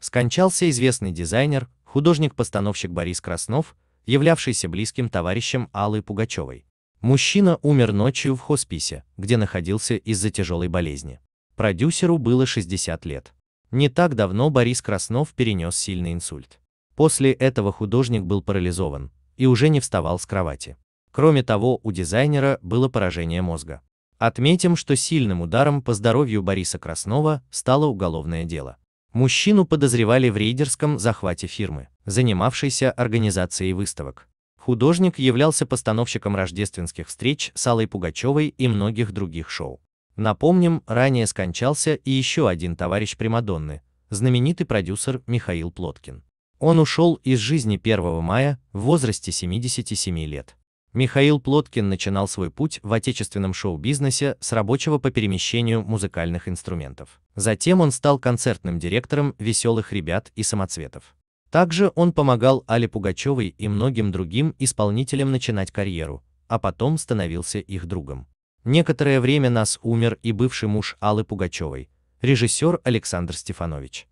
Скончался известный дизайнер, художник-постановщик Борис Краснов, являвшийся близким товарищем Аллы Пугачевой. Мужчина умер ночью в хосписе, где находился из-за тяжелой болезни. Продюсеру было 60 лет. Не так давно Борис Краснов перенес сильный инсульт. После этого художник был парализован и уже не вставал с кровати. Кроме того, у дизайнера было поражение мозга. Отметим, что сильным ударом по здоровью Бориса Краснова стало уголовное дело. Мужчину подозревали в рейдерском захвате фирмы, занимавшейся организацией выставок. Художник являлся постановщиком рождественских встреч с Аллой Пугачевой и многих других шоу. Напомним, ранее скончался и еще один товарищ Примадонны, знаменитый продюсер Михаил Плоткин. Он ушел из жизни 1 мая в возрасте 77 лет. Михаил Плоткин начинал свой путь в отечественном шоу-бизнесе с рабочего по перемещению музыкальных инструментов. Затем он стал концертным директором «Веселых ребят» и «Самоцветов». Также он помогал Али Пугачевой и многим другим исполнителям начинать карьеру, а потом становился их другом. Некоторое время нас умер и бывший муж Аллы Пугачевой, режиссер Александр Стефанович.